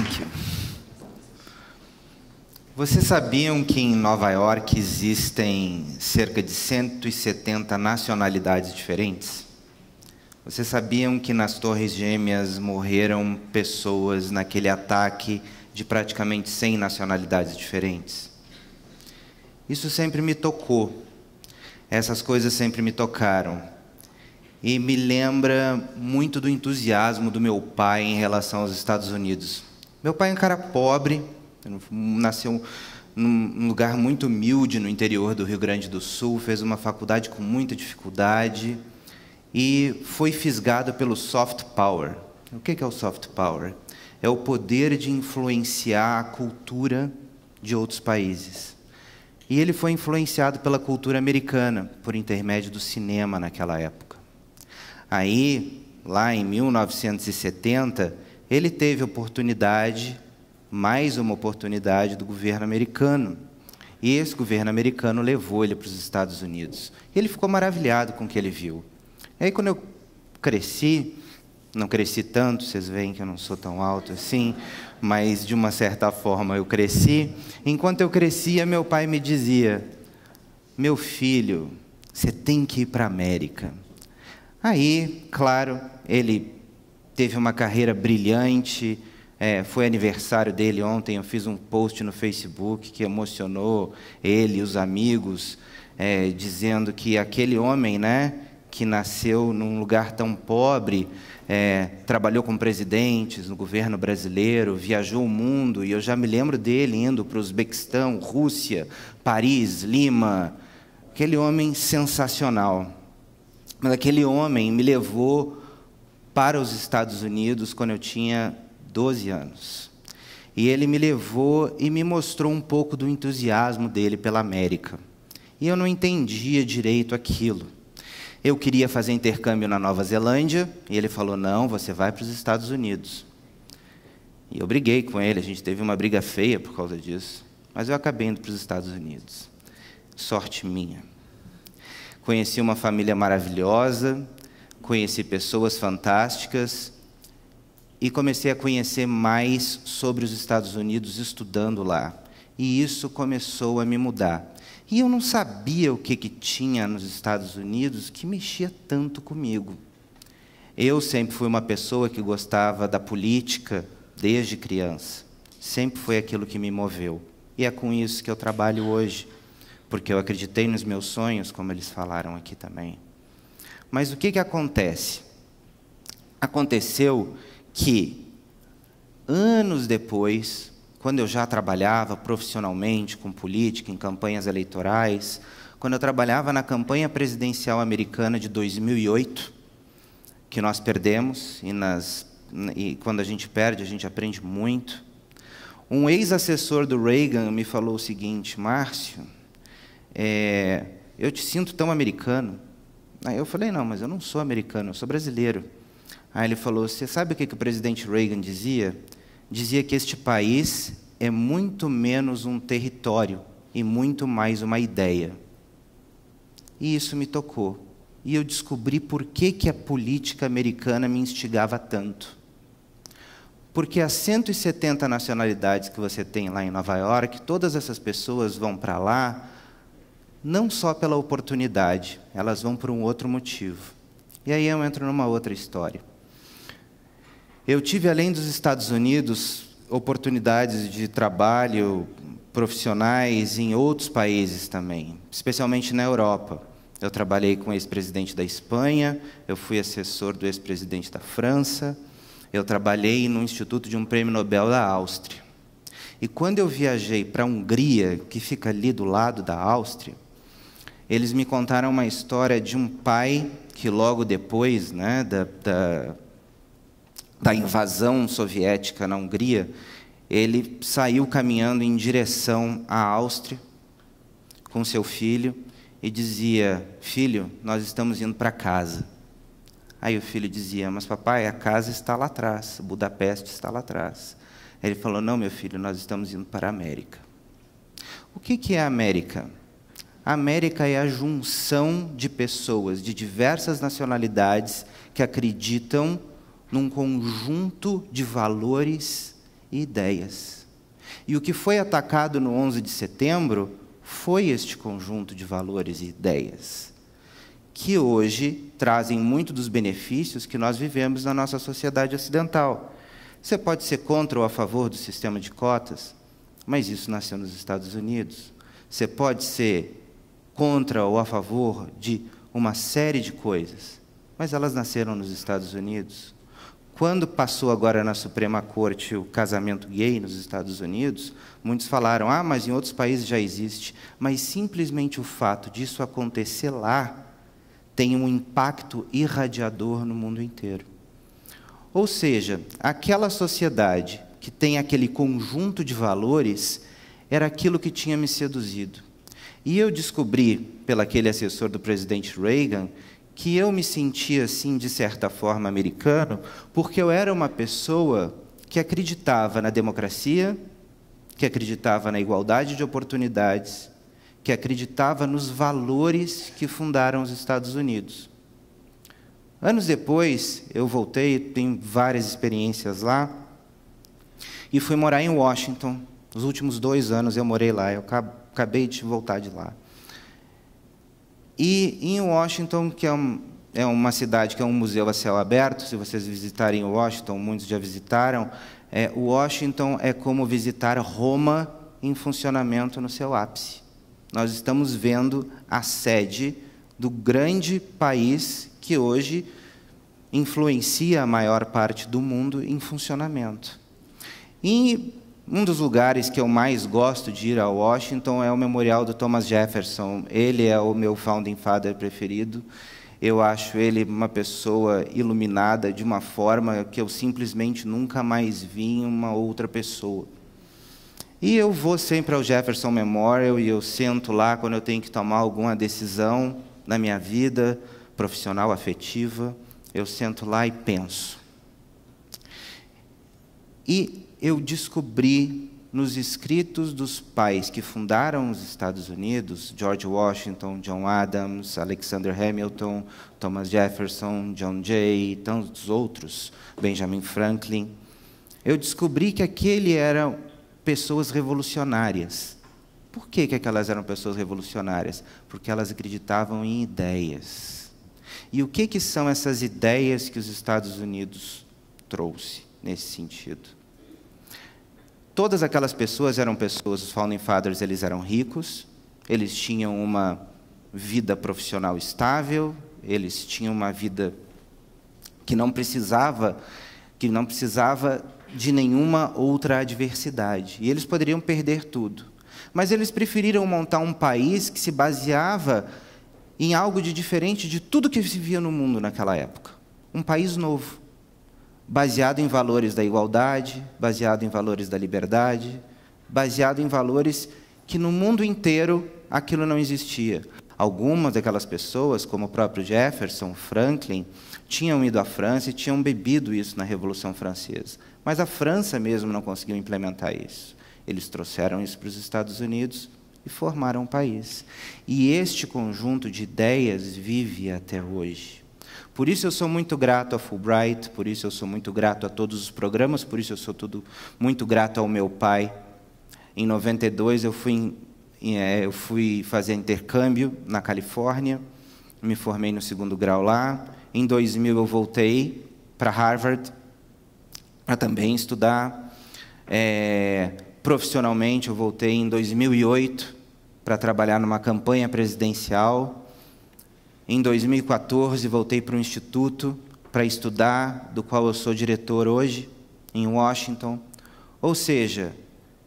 Thank you. Vocês sabiam que em Nova York existem cerca de 170 nacionalidades diferentes? Vocês sabiam que nas Torres Gêmeas morreram pessoas naquele ataque de praticamente 100 nacionalidades diferentes? Isso sempre me tocou. Essas coisas sempre me tocaram. E me lembra muito do entusiasmo do meu pai em relação aos Estados Unidos. Meu pai é um cara pobre, nasceu num lugar muito humilde no interior do Rio Grande do Sul, fez uma faculdade com muita dificuldade e foi fisgado pelo soft power. O que é o soft power? É o poder de influenciar a cultura de outros países. E ele foi influenciado pela cultura americana, por intermédio do cinema naquela época. Aí, lá em 1970, ele teve oportunidade, mais uma oportunidade do governo americano. E esse governo americano levou ele para os Estados Unidos. Ele ficou maravilhado com o que ele viu. E aí, quando eu cresci, não cresci tanto, vocês veem que eu não sou tão alto assim, mas de uma certa forma eu cresci. Enquanto eu crescia, meu pai me dizia: Meu filho, você tem que ir para a América. Aí, claro, ele teve uma carreira brilhante. É, foi aniversário dele ontem. Eu fiz um post no Facebook que emocionou ele, os amigos, é, dizendo que aquele homem, né, que nasceu num lugar tão pobre, é, trabalhou com presidentes no governo brasileiro, viajou o mundo, e eu já me lembro dele indo para o Uzbequistão, Rússia, Paris, Lima. Aquele homem sensacional. Mas aquele homem me levou para os Estados Unidos quando eu tinha 12 anos. E ele me levou e me mostrou um pouco do entusiasmo dele pela América. E eu não entendia direito aquilo. Eu queria fazer intercâmbio na Nova Zelândia, e ele falou: não, você vai para os Estados Unidos. E eu briguei com ele, a gente teve uma briga feia por causa disso. Mas eu acabei indo para os Estados Unidos. Sorte minha. Conheci uma família maravilhosa, conheci pessoas fantásticas e comecei a conhecer mais sobre os Estados Unidos estudando lá. E isso começou a me mudar. E eu não sabia o que, que tinha nos Estados Unidos que mexia tanto comigo. Eu sempre fui uma pessoa que gostava da política desde criança. Sempre foi aquilo que me moveu. E é com isso que eu trabalho hoje, porque eu acreditei nos meus sonhos, como eles falaram aqui também. Mas o que, que acontece? Aconteceu que, anos depois, quando eu já trabalhava profissionalmente com política, em campanhas eleitorais, quando eu trabalhava na campanha presidencial americana de 2008, que nós perdemos, e, nas, e quando a gente perde, a gente aprende muito. Um ex-assessor do Reagan me falou o seguinte: Márcio, é, eu te sinto tão americano. Aí eu falei, não, mas eu não sou americano, eu sou brasileiro. Aí ele falou, você sabe o que, que o presidente Reagan dizia? Dizia que este país é muito menos um território e muito mais uma ideia. E isso me tocou. E eu descobri por que, que a política americana me instigava tanto. Porque as 170 nacionalidades que você tem lá em Nova York, todas essas pessoas vão para lá não só pela oportunidade, elas vão por um outro motivo. E aí eu entro numa outra história. Eu tive, além dos Estados Unidos, oportunidades de trabalho profissionais em outros países também, especialmente na Europa. Eu trabalhei com o ex-presidente da Espanha, eu fui assessor do ex-presidente da França, eu trabalhei no Instituto de um Prêmio Nobel da Áustria. E quando eu viajei para a Hungria, que fica ali do lado da Áustria, eles me contaram uma história de um pai que logo depois né, da, da, da invasão soviética na Hungria, ele saiu caminhando em direção à Áustria com seu filho e dizia: Filho, nós estamos indo para casa. Aí o filho dizia: Mas papai, a casa está lá atrás, Budapeste está lá atrás. ele falou: Não, meu filho, nós estamos indo para a América. O que, que é a América? A América é a junção de pessoas de diversas nacionalidades que acreditam num conjunto de valores e ideias. E o que foi atacado no 11 de setembro foi este conjunto de valores e ideias, que hoje trazem muito dos benefícios que nós vivemos na nossa sociedade ocidental. Você pode ser contra ou a favor do sistema de cotas, mas isso nasceu nos Estados Unidos. Você pode ser contra ou a favor de uma série de coisas, mas elas nasceram nos Estados Unidos. Quando passou agora na Suprema Corte o casamento gay nos Estados Unidos, muitos falaram: ah, mas em outros países já existe. Mas simplesmente o fato disso acontecer lá tem um impacto irradiador no mundo inteiro. Ou seja, aquela sociedade que tem aquele conjunto de valores era aquilo que tinha me seduzido. E eu descobri, pelo aquele assessor do presidente Reagan, que eu me sentia, assim, de certa forma, americano, porque eu era uma pessoa que acreditava na democracia, que acreditava na igualdade de oportunidades, que acreditava nos valores que fundaram os Estados Unidos. Anos depois, eu voltei, tenho várias experiências lá, e fui morar em Washington, nos últimos dois anos eu morei lá, eu acabei de voltar de lá. E em Washington, que é, um, é uma cidade que é um museu a céu aberto, se vocês visitarem Washington, muitos já visitaram, é, Washington é como visitar Roma em funcionamento no seu ápice. Nós estamos vendo a sede do grande país que hoje influencia a maior parte do mundo em funcionamento. E um dos lugares que eu mais gosto de ir a Washington é o Memorial do Thomas Jefferson. Ele é o meu founding father preferido. Eu acho ele uma pessoa iluminada de uma forma que eu simplesmente nunca mais vi em uma outra pessoa. E eu vou sempre ao Jefferson Memorial e eu sento lá quando eu tenho que tomar alguma decisão na minha vida profissional, afetiva. Eu sento lá e penso. E eu descobri nos escritos dos pais que fundaram os Estados Unidos, George Washington, John Adams, Alexander Hamilton, Thomas Jefferson, John Jay e tantos outros, Benjamin Franklin, eu descobri que aquele eram pessoas revolucionárias. Por que, que aquelas eram pessoas revolucionárias? Porque elas acreditavam em ideias. E o que, que são essas ideias que os Estados Unidos trouxe nesse sentido? Todas aquelas pessoas eram pessoas, os Founding Fathers, eles eram ricos, eles tinham uma vida profissional estável, eles tinham uma vida que não precisava que não precisava de nenhuma outra adversidade, e eles poderiam perder tudo. Mas eles preferiram montar um país que se baseava em algo de diferente de tudo que se via no mundo naquela época, um país novo baseado em valores da igualdade, baseado em valores da liberdade, baseado em valores que no mundo inteiro aquilo não existia. Algumas daquelas pessoas, como o próprio Jefferson, Franklin, tinham ido à França e tinham bebido isso na Revolução Francesa. Mas a França mesmo não conseguiu implementar isso. Eles trouxeram isso para os Estados Unidos e formaram o um país. E este conjunto de ideias vive até hoje. Por isso eu sou muito grato a Fulbright, por isso eu sou muito grato a todos os programas, por isso eu sou tudo muito grato ao meu pai. Em 92 eu fui, é, eu fui fazer intercâmbio na Califórnia, me formei no segundo grau lá. Em 2000 eu voltei para Harvard para também estudar. É, profissionalmente eu voltei em 2008 para trabalhar numa campanha presidencial em 2014, voltei para o instituto para estudar, do qual eu sou diretor hoje, em Washington. Ou seja,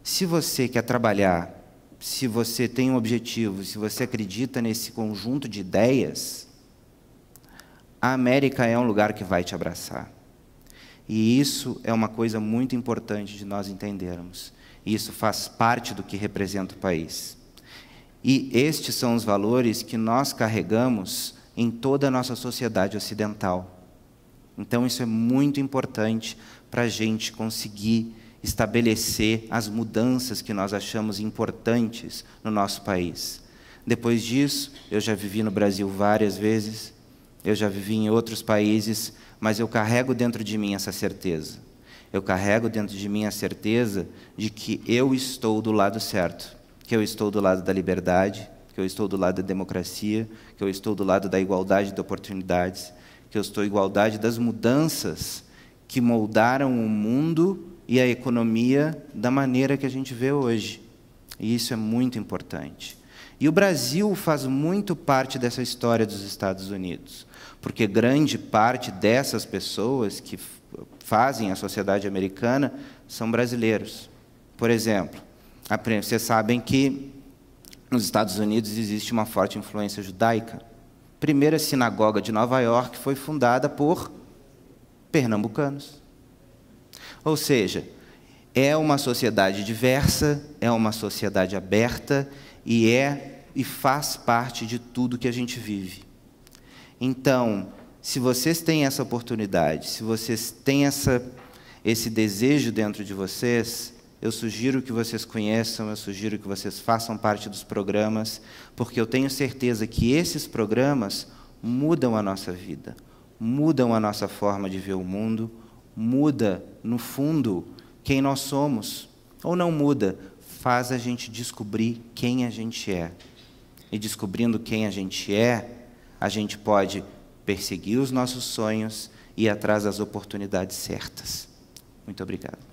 se você quer trabalhar, se você tem um objetivo, se você acredita nesse conjunto de ideias, a América é um lugar que vai te abraçar. E isso é uma coisa muito importante de nós entendermos. E isso faz parte do que representa o país. E estes são os valores que nós carregamos em toda a nossa sociedade ocidental. Então, isso é muito importante para a gente conseguir estabelecer as mudanças que nós achamos importantes no nosso país. Depois disso, eu já vivi no Brasil várias vezes, eu já vivi em outros países, mas eu carrego dentro de mim essa certeza. Eu carrego dentro de mim a certeza de que eu estou do lado certo que eu estou do lado da liberdade, que eu estou do lado da democracia, que eu estou do lado da igualdade de oportunidades, que eu estou igualdade das mudanças que moldaram o mundo e a economia da maneira que a gente vê hoje. E isso é muito importante. E o Brasil faz muito parte dessa história dos Estados Unidos, porque grande parte dessas pessoas que fazem a sociedade americana são brasileiros. Por exemplo, vocês sabem que nos Estados Unidos existe uma forte influência judaica. A primeira sinagoga de Nova York foi fundada por pernambucanos. Ou seja, é uma sociedade diversa, é uma sociedade aberta e é e faz parte de tudo que a gente vive. Então, se vocês têm essa oportunidade, se vocês têm essa, esse desejo dentro de vocês, eu sugiro que vocês conheçam, eu sugiro que vocês façam parte dos programas, porque eu tenho certeza que esses programas mudam a nossa vida, mudam a nossa forma de ver o mundo, muda, no fundo, quem nós somos. Ou não muda, faz a gente descobrir quem a gente é. E descobrindo quem a gente é, a gente pode perseguir os nossos sonhos e ir atrás das oportunidades certas. Muito obrigado.